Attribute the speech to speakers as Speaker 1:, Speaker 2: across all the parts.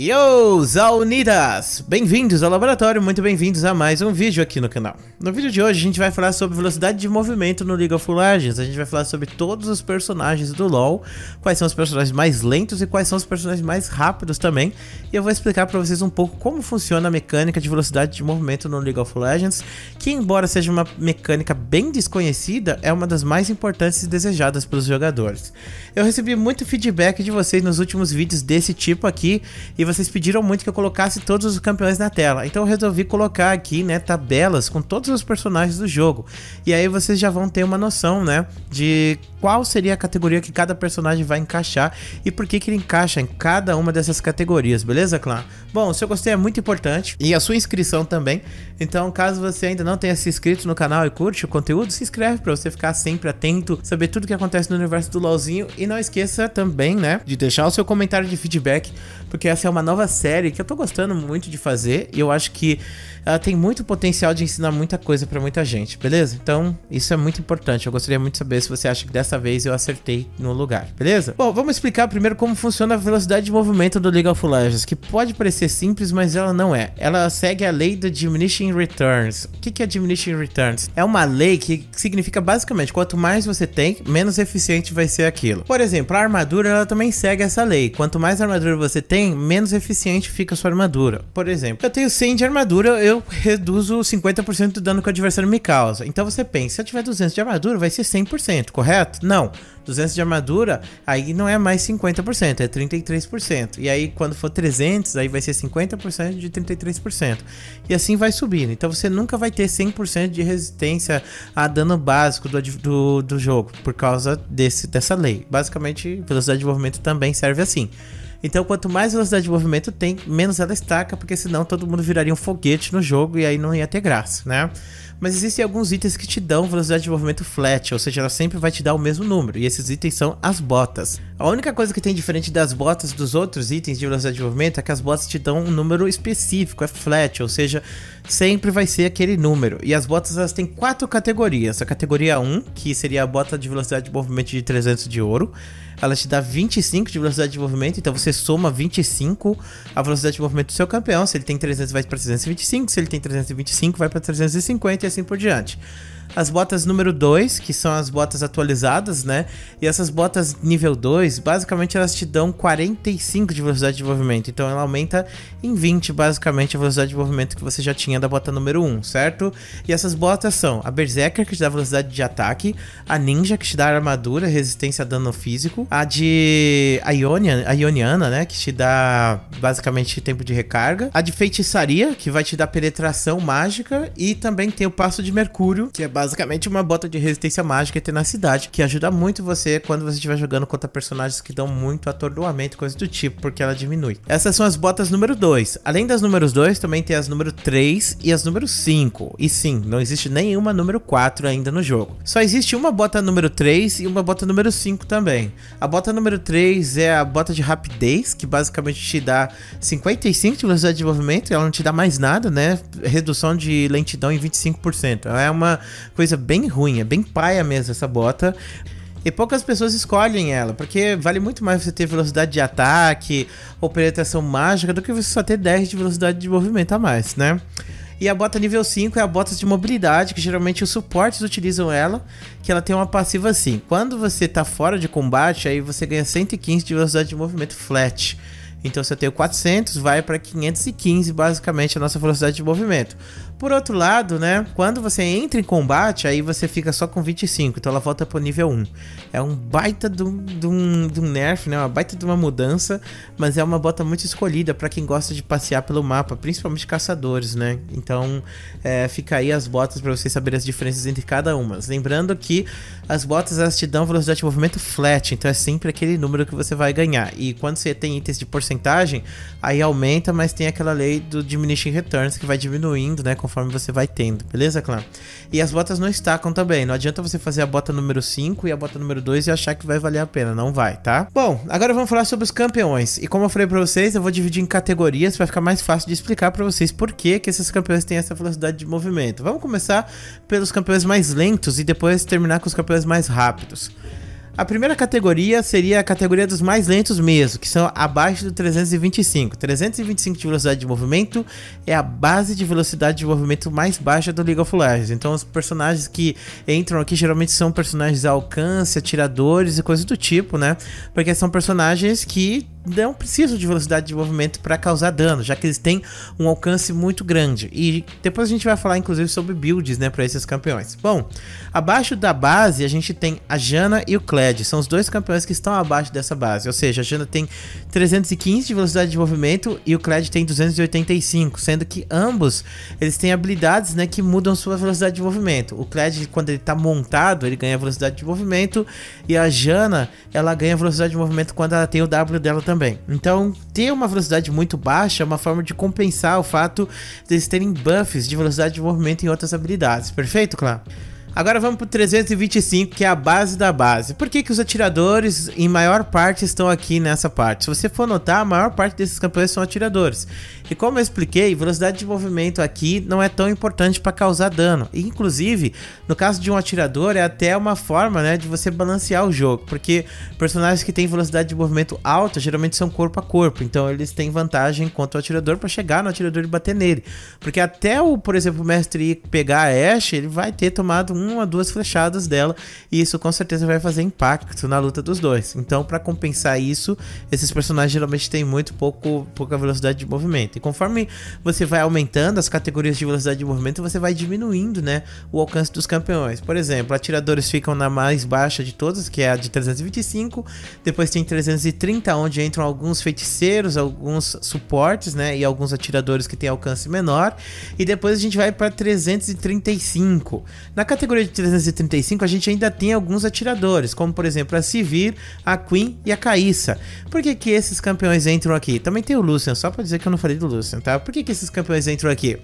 Speaker 1: Yo, Unidas! Bem-vindos ao laboratório, muito bem-vindos a mais um vídeo aqui no canal. No vídeo de hoje a gente vai falar sobre velocidade de movimento no League of Legends, a gente vai falar sobre todos os personagens do LoL, quais são os personagens mais lentos e quais são os personagens mais rápidos também, e eu vou explicar para vocês um pouco como funciona a mecânica de velocidade de movimento no League of Legends, que embora seja uma mecânica bem desconhecida, é uma das mais importantes e desejadas pelos jogadores. Eu recebi muito feedback de vocês nos últimos vídeos desse tipo aqui, e vocês pediram muito que eu colocasse todos os campeões na tela. Então eu resolvi colocar aqui, né, tabelas com todos os personagens do jogo. E aí vocês já vão ter uma noção, né, de qual seria a categoria que cada personagem vai encaixar e por que que ele encaixa em cada uma dessas categorias, beleza, clã? Bom, o seu gostei é muito importante e a sua inscrição também. Então, caso você ainda não tenha se inscrito no canal e curte o conteúdo, se inscreve para você ficar sempre atento, saber tudo que acontece no universo do LoLzinho e não esqueça também, né, de deixar o seu comentário de feedback, porque essa é é uma nova série que eu tô gostando muito de fazer e eu acho que ela tem muito potencial de ensinar muita coisa para muita gente, beleza? Então, isso é muito importante. Eu gostaria muito de saber se você acha que dessa vez eu acertei no lugar, beleza? Bom, vamos explicar primeiro como funciona a velocidade de movimento do League of Legends, que pode parecer simples, mas ela não é. Ela segue a lei do Diminishing Returns. O que é Diminishing Returns? É uma lei que significa basicamente quanto mais você tem, menos eficiente vai ser aquilo. Por exemplo, a armadura ela também segue essa lei. Quanto mais armadura você tem, menos menos eficiente fica a sua armadura. Por exemplo, eu tenho 100 de armadura, eu reduzo 50% do dano que o adversário me causa. Então você pensa, se eu tiver 200 de armadura, vai ser 100%, correto? Não. 200 de armadura, aí não é mais 50%, é 33%. E aí quando for 300, aí vai ser 50% de 33%. E assim vai subindo. Então você nunca vai ter 100% de resistência a dano básico do, do, do jogo, por causa desse, dessa lei. Basicamente, velocidade de movimento também serve assim. Então, quanto mais velocidade de movimento tem, menos ela estaca, porque senão todo mundo viraria um foguete no jogo e aí não ia ter graça, né? Mas existem alguns itens que te dão velocidade de movimento flat, ou seja, ela sempre vai te dar o mesmo número, e esses itens são as botas. A única coisa que tem diferente das botas dos outros itens de velocidade de movimento é que as botas te dão um número específico, é flat, ou seja, sempre vai ser aquele número. E as botas elas têm quatro categorias. A categoria 1, que seria a bota de velocidade de movimento de 300 de ouro, ela te dá 25 de velocidade de movimento, então você soma 25 a velocidade de movimento do seu campeão. Se ele tem 300, vai para 325, se ele tem 325, vai para 350 assim por diante as botas número 2, que são as botas atualizadas, né? E essas botas nível 2, basicamente elas te dão 45 de velocidade de movimento. Então ela aumenta em 20, basicamente, a velocidade de movimento que você já tinha da bota número 1, um, certo? E essas botas são a Berserker, que te dá velocidade de ataque, a Ninja, que te dá armadura, resistência a dano físico, a de a Ionian, a Ioniana, né? Que te dá basicamente tempo de recarga, a de feitiçaria, que vai te dar penetração mágica, e também tem o passo de Mercúrio, que é basicamente uma bota de resistência mágica e tenacidade, que ajuda muito você quando você estiver jogando contra personagens que dão muito atordoamento, coisa do tipo, porque ela diminui. Essas são as botas número 2. Além das números 2, também tem as número 3 e as número 5. E sim, não existe nenhuma número 4 ainda no jogo. Só existe uma bota número 3 e uma bota número 5 também. A bota número 3 é a bota de rapidez, que basicamente te dá 55 de velocidade de movimento, ela não te dá mais nada, né? Redução de lentidão em 25%. É uma coisa bem ruim, é bem paia mesmo essa bota. E poucas pessoas escolhem ela, porque vale muito mais você ter velocidade de ataque ou penetração mágica do que você só ter 10 de velocidade de movimento a mais, né? E a bota nível 5 é a bota de mobilidade, que geralmente os suportes utilizam ela, que ela tem uma passiva assim. Quando você tá fora de combate, aí você ganha 115 de velocidade de movimento flat. Então se eu tenho 400, vai para 515 basicamente a nossa velocidade de movimento. Por outro lado, né? Quando você entra em combate, aí você fica só com 25, então ela volta pro nível 1. É um baita de um, nerf, né? Uma baita de uma mudança, mas é uma bota muito escolhida para quem gosta de passear pelo mapa, principalmente caçadores, né? Então é, fica aí as botas para vocês saberem as diferenças entre cada uma. Lembrando que as botas elas te dão velocidade de movimento flat, então é sempre aquele número que você vai ganhar. E quando você tem itens de porcentagem, aí aumenta, mas tem aquela lei do diminishing returns que vai diminuindo, né? conforme você vai tendo, beleza, clã? E as botas não estacam também, não adianta você fazer a bota número 5 e a bota número 2 e achar que vai valer a pena, não vai, tá? Bom, agora vamos falar sobre os campeões. E como eu falei pra vocês, eu vou dividir em categorias para ficar mais fácil de explicar pra vocês por que, que esses campeões têm essa velocidade de movimento. Vamos começar pelos campeões mais lentos e depois terminar com os campeões mais rápidos. A primeira categoria seria a categoria dos mais lentos mesmo, que são abaixo do 325. 325 de velocidade de movimento é a base de velocidade de movimento mais baixa do League of Legends. Então os personagens que entram aqui geralmente são personagens a alcance, atiradores e coisas do tipo, né? Porque são personagens que não precisam de velocidade de movimento para causar dano, já que eles têm um alcance muito grande. E depois a gente vai falar inclusive sobre builds, né, para esses campeões. Bom, abaixo da base a gente tem a Jana e o Kled, são os dois campeões que estão abaixo dessa base. Ou seja, a Jana tem 315 de velocidade de movimento e o Kled tem 285, sendo que ambos eles têm habilidades, né, que mudam sua velocidade de movimento. O Kled quando ele tá montado, ele ganha velocidade de movimento e a Jana, ela ganha velocidade de movimento quando ela tem o W dela também também. Então, ter uma velocidade muito baixa é uma forma de compensar o fato deles terem buffs de velocidade de movimento em outras habilidades. Perfeito, Clã? Agora vamos para 325, que é a base da base. Por que, que os atiradores, em maior parte, estão aqui nessa parte? Se você for notar, a maior parte desses campeões são atiradores. E como eu expliquei, velocidade de movimento aqui não é tão importante para causar dano. E, inclusive, no caso de um atirador, é até uma forma né, de você balancear o jogo. Porque personagens que têm velocidade de movimento alta geralmente são corpo a corpo. Então eles têm vantagem contra o atirador para chegar no atirador e bater nele. Porque até o, por exemplo, o mestre pegar a Ashe, ele vai ter tomado um uma, duas flechadas dela, e isso com certeza vai fazer impacto na luta dos dois. Então, para compensar isso, esses personagens geralmente têm muito pouco, pouca velocidade de movimento. E conforme você vai aumentando as categorias de velocidade de movimento, você vai diminuindo, né, o alcance dos campeões. Por exemplo, atiradores ficam na mais baixa de todas, que é a de 325, depois tem 330, onde entram alguns feiticeiros, alguns suportes, né, e alguns atiradores que têm alcance menor, e depois a gente vai para 335. Na categoria categoria de 335 a gente ainda tem alguns atiradores, como por exemplo a Sivir, a Queen e a Caíssa. Por que, que esses campeões entram aqui? Também tem o Lucian, só pra dizer que eu não falei do Lucian, tá? Por que, que esses campeões entram aqui?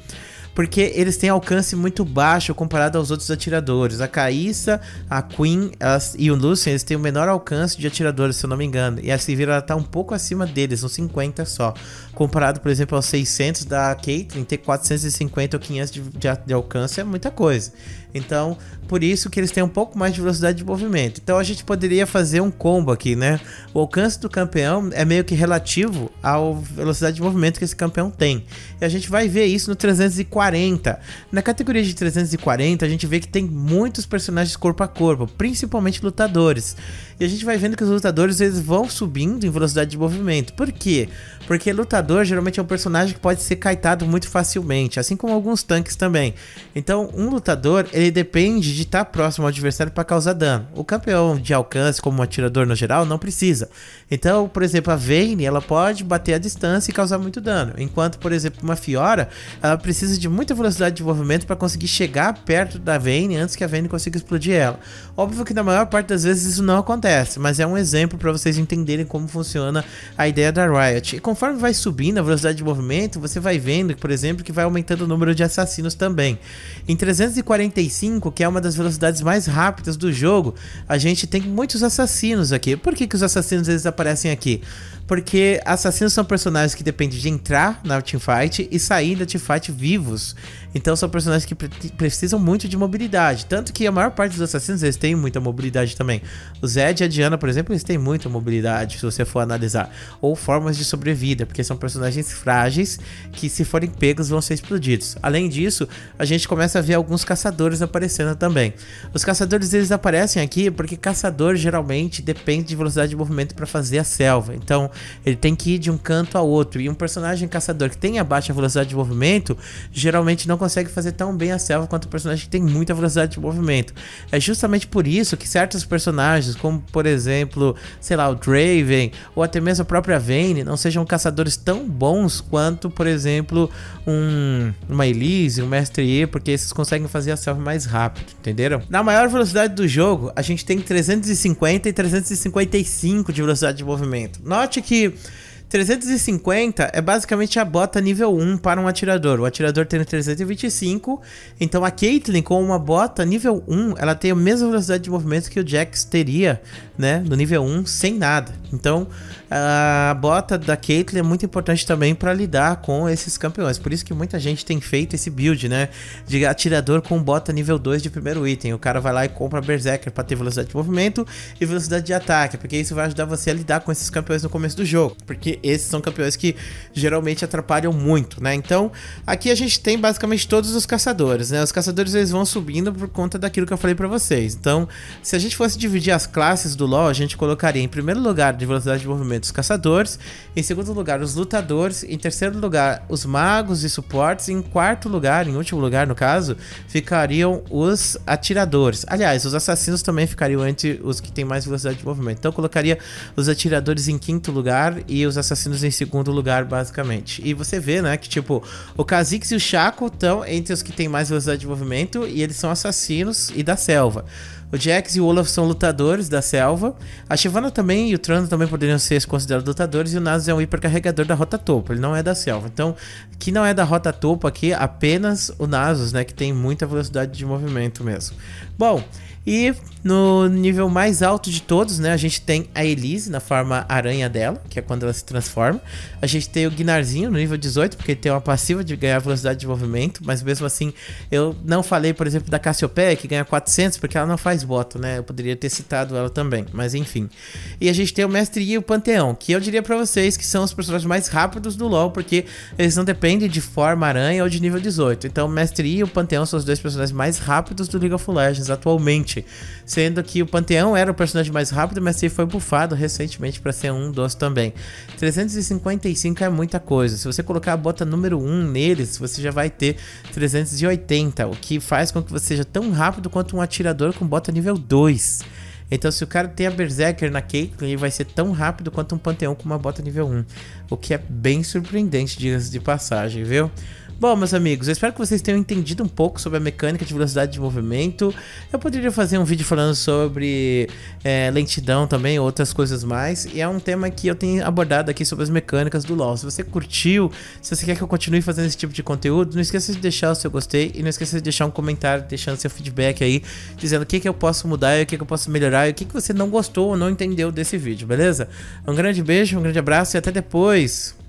Speaker 1: porque eles têm alcance muito baixo comparado aos outros atiradores. A Caissa, a Queen elas, e o Lucian, eles têm o menor alcance de atiradores, se eu não me engano. E a Sivira tá um pouco acima deles, uns 50 só. Comparado, por exemplo, aos 600 da Caitlyn, ter 450 ou 500 de, de, de alcance é muita coisa. Então, por isso que eles têm um pouco mais de velocidade de movimento. Então a gente poderia fazer um combo aqui, né? O alcance do campeão é meio que relativo à velocidade de movimento que esse campeão tem. E a gente vai ver isso no 340 340. Na categoria de 340, a gente vê que tem muitos personagens corpo a corpo, principalmente lutadores. E a gente vai vendo que os lutadores eles vão subindo em velocidade de movimento. Por quê? Porque lutador geralmente é um personagem que pode ser kaitado muito facilmente, assim como alguns tanques também. Então, um lutador, ele depende de estar tá próximo ao adversário para causar dano. O campeão de alcance, como um atirador no geral, não precisa. Então, por exemplo, a Vayne, ela pode bater a distância e causar muito dano, enquanto, por exemplo, uma Fiora, ela precisa de muita velocidade de movimento para conseguir chegar perto da Vayne antes que a Vayne consiga explodir ela. Óbvio que na maior parte das vezes isso não acontece, mas é um exemplo para vocês entenderem como funciona a ideia da Riot. E conforme vai subindo a velocidade de movimento, você vai vendo, por exemplo, que vai aumentando o número de assassinos também. Em 345, que é uma das velocidades mais rápidas do jogo, a gente tem muitos assassinos aqui. Por que, que os assassinos eles aparecem aqui? Porque assassinos são personagens que dependem de entrar na teamfight e sair da teamfight vivos. Então são personagens que pre precisam muito de mobilidade. Tanto que a maior parte dos assassinos eles têm muita mobilidade também. O Zed e a Diana, por exemplo, eles têm muita mobilidade, se você for analisar. Ou formas de sobrevida, porque são personagens frágeis que, se forem pegos, vão ser explodidos. Além disso, a gente começa a ver alguns caçadores aparecendo também. Os caçadores eles aparecem aqui porque caçador geralmente depende de velocidade de movimento para fazer a selva. Então ele tem que ir de um canto a outro. E um personagem caçador que tem a baixa velocidade de movimento, geralmente geralmente não consegue fazer tão bem a selva quanto o personagem que tem muita velocidade de movimento. É justamente por isso que certos personagens, como por exemplo, sei lá, o Draven ou até mesmo a própria Vayne, não sejam caçadores tão bons quanto, por exemplo, um, uma Elise, um Mestre E, porque esses conseguem fazer a selva mais rápido, entenderam? Na maior velocidade do jogo, a gente tem 350 e 355 de velocidade de movimento. Note que 350 é basicamente a bota nível 1 para um atirador. O atirador tem 325, então a Caitlyn com uma bota nível 1, ela tem a mesma velocidade de movimento que o Jax teria, né, no nível 1, sem nada. Então, a bota da Caitlyn é muito importante também para lidar com esses campeões. Por isso que muita gente tem feito esse build, né, de atirador com bota nível 2 de primeiro item. O cara vai lá e compra Berserker para ter velocidade de movimento e velocidade de ataque, porque isso vai ajudar você a lidar com esses campeões no começo do jogo. Porque esses são campeões que geralmente atrapalham muito, né? Então, aqui a gente tem basicamente todos os caçadores, né? Os caçadores eles vão subindo por conta daquilo que eu falei para vocês. Então, se a gente fosse dividir as classes do LoL, a gente colocaria em primeiro lugar de velocidade de movimento os caçadores, em segundo lugar os lutadores, em terceiro lugar os magos e suportes, e em quarto lugar, em último lugar no caso, ficariam os atiradores. Aliás, os assassinos também ficariam entre os que têm mais velocidade de movimento. Então, eu colocaria os atiradores em quinto lugar e os assassinos em segundo lugar, basicamente. E você vê, né, que tipo, o Kha'Zix e o Shaco estão entre os que têm mais velocidade de movimento e eles são assassinos e da selva. O Jax e o Olaf são lutadores da selva. A Chivana também e o Trano também poderiam ser considerados lutadores. E o Nasus é um hipercarregador da rota topo. Ele não é da selva. Então, que não é da rota topo aqui, apenas o Nasus, né? Que tem muita velocidade de movimento mesmo. Bom, e no nível mais alto de todos, né? A gente tem a Elise na forma aranha dela, que é quando ela se transforma. A gente tem o Guinarzinho no nível 18, porque ele tem uma passiva de ganhar velocidade de movimento. Mas mesmo assim, eu não falei, por exemplo, da Cassiopeia, que ganha 400, porque ela não faz voto, né? Eu poderia ter citado ela também, mas enfim. E a gente tem o Mestre e o Panteão, que eu diria para vocês que são os personagens mais rápidos do LoL, porque eles não dependem de forma aranha ou de nível 18. Então, o Mestre e o Panteão são os dois personagens mais rápidos do League of Legends atualmente sendo que o Panteão era o personagem mais rápido, mas ele foi bufado recentemente para ser um dos também. 355 é muita coisa. Se você colocar a bota número 1 neles, você já vai ter 380, o que faz com que você seja tão rápido quanto um atirador com bota nível 2. Então, se o cara tem a Berserker na Caitlyn, ele vai ser tão rápido quanto um Panteão com uma bota nível 1. O que é bem surpreendente, diga-se de passagem, viu? Bom, meus amigos, eu espero que vocês tenham entendido um pouco sobre a mecânica de velocidade de movimento. Eu poderia fazer um vídeo falando sobre é, lentidão também, outras coisas mais. E é um tema que eu tenho abordado aqui sobre as mecânicas do LoL. Se você curtiu, se você quer que eu continue fazendo esse tipo de conteúdo, não esqueça de deixar o seu gostei e não esqueça de deixar um comentário, deixando seu feedback aí, dizendo o que, que eu posso mudar, o que, que eu posso melhorar e o que, que você não gostou ou não entendeu desse vídeo, beleza? Um grande beijo, um grande abraço e até depois!